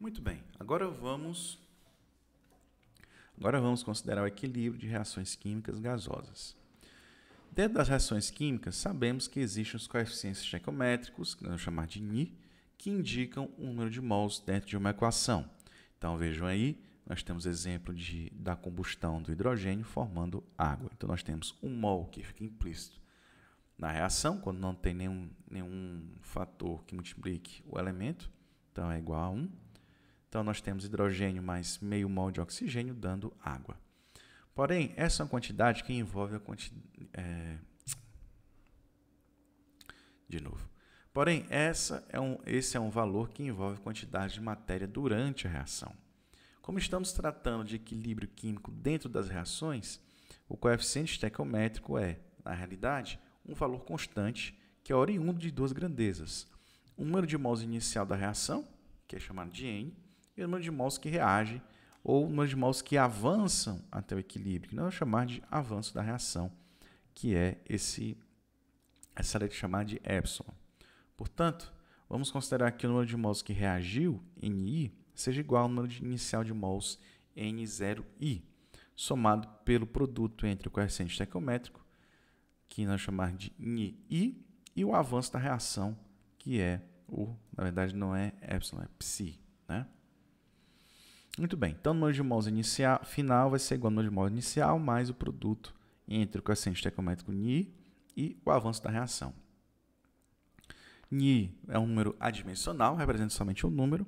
Muito bem, agora vamos agora vamos considerar o equilíbrio de reações químicas gasosas. Dentro das reações químicas, sabemos que existem os coeficientes estequiométricos, que vamos chamar de ni, que indicam o número de mols dentro de uma equação. Então vejam aí, nós temos exemplo de, da combustão do hidrogênio formando água. Então nós temos um mol que fica implícito na reação, quando não tem nenhum, nenhum fator que multiplique o elemento, então é igual a 1. Então, nós temos hidrogênio mais meio mol de oxigênio dando água. Porém, essa é uma quantidade que envolve a quantidade. É... De novo. Porém, essa é um, esse é um valor que envolve quantidade de matéria durante a reação. Como estamos tratando de equilíbrio químico dentro das reações, o coeficiente estequiométrico é, na realidade, um valor constante que é oriundo de duas grandezas: o número de mols inicial da reação, que é chamado de N, e o número de mols que reage ou o número de mols que avançam até o equilíbrio, que nós vamos é chamar de avanço da reação, que é esse essa letra chamada de epsilon. Portanto, vamos considerar que o número de mols que reagiu, NI, seja igual ao número inicial de mols N0I, somado pelo produto entre o coeficiente estequiométrico, que nós chamamos de NI, e o avanço da reação, que é o, na verdade não é epsilon, é psi, né? Muito bem, então o número de mols inicial, final vai ser igual ao número de mols inicial mais o produto entre o coeficiente estequiométrico Ni e o avanço da reação. Ni é um número adimensional, representa somente um número,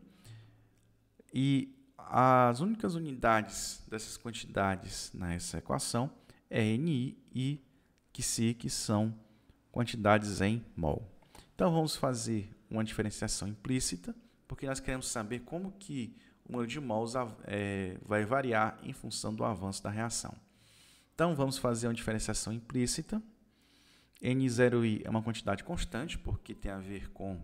e as únicas unidades dessas quantidades nessa equação é Ni e Qi, que são quantidades em mol. Então, vamos fazer uma diferenciação implícita, porque nós queremos saber como que o número de mols é, vai variar em função do avanço da reação. Então, vamos fazer uma diferenciação implícita. N0I é uma quantidade constante, porque tem a ver com o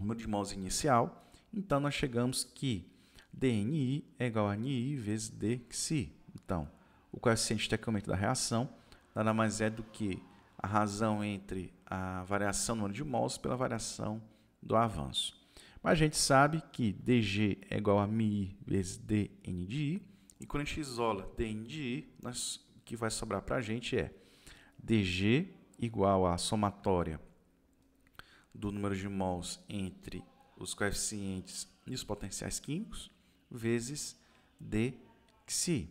número de mols inicial. Então, nós chegamos que DNI é igual a NI vezes DXI. Então, o coeficiente de tecamento da reação nada mais é do que a razão entre a variação no número de mols pela variação do avanço. Mas a gente sabe que dg é igual a mi vezes dn E quando a gente isola dn nós, o que vai sobrar para a gente é dg igual a somatória do número de mols entre os coeficientes e os potenciais químicos vezes dxi.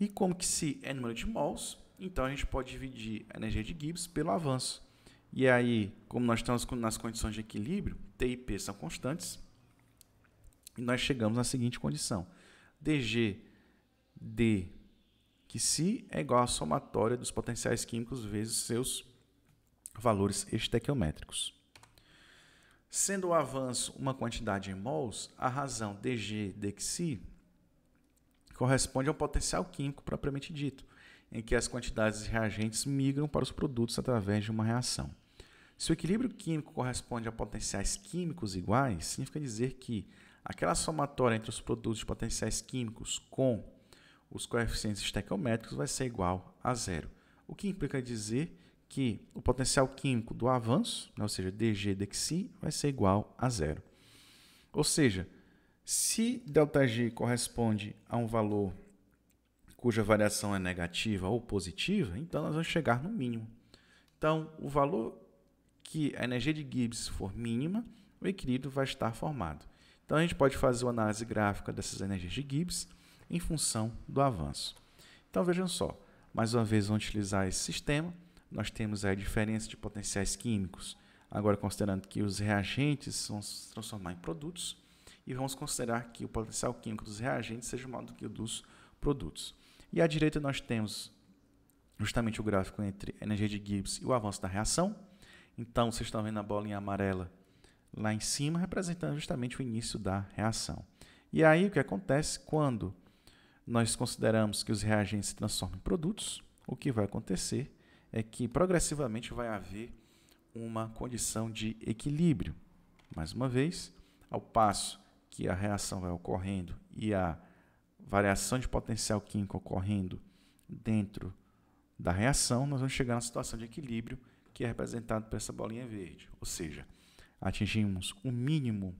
E como que se é número de mols, então a gente pode dividir a energia de Gibbs pelo avanço. E aí, como nós estamos nas condições de equilíbrio, T e P são constantes, e nós chegamos na seguinte condição. DG, de que se é igual à somatória dos potenciais químicos vezes seus valores estequiométricos. Sendo o avanço uma quantidade em mols, a razão DG, DXI, corresponde ao potencial químico propriamente dito, em que as quantidades de reagentes migram para os produtos através de uma reação. Se o equilíbrio químico corresponde a potenciais químicos iguais, significa dizer que aquela somatória entre os produtos de potenciais químicos com os coeficientes estequiométricos vai ser igual a zero. O que implica dizer que o potencial químico do avanço, né, ou seja, dg dxi, vai ser igual a zero. Ou seja, se ΔG corresponde a um valor cuja variação é negativa ou positiva, então nós vamos chegar no mínimo. Então, o valor que a energia de Gibbs for mínima, o equilíbrio vai estar formado. Então, a gente pode fazer uma análise gráfica dessas energias de Gibbs em função do avanço. Então, vejam só, mais uma vez vamos utilizar esse sistema. Nós temos a diferença de potenciais químicos, agora considerando que os reagentes vão se transformar em produtos, e vamos considerar que o potencial químico dos reagentes seja maior do que o dos produtos. E à direita nós temos justamente o gráfico entre energia de Gibbs e o avanço da reação. Então, vocês estão vendo a bolinha amarela lá em cima, representando justamente o início da reação. E aí, o que acontece quando nós consideramos que os reagentes se transformam em produtos, o que vai acontecer é que progressivamente vai haver uma condição de equilíbrio. Mais uma vez, ao passo que a reação vai ocorrendo e a variação de potencial químico ocorrendo dentro da reação, nós vamos chegar na situação de equilíbrio que é representado por essa bolinha verde. Ou seja, atingimos o mínimo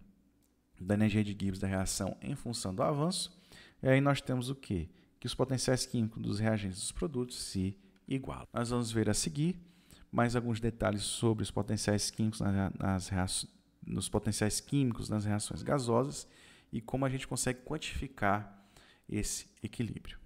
da energia de Gibbs da reação em função do avanço, e aí nós temos o quê? Que os potenciais químicos dos reagentes dos produtos se igualam. Nós vamos ver a seguir mais alguns detalhes sobre os potenciais químicos nas reações, nos potenciais químicos nas reações gasosas e como a gente consegue quantificar esse equilíbrio.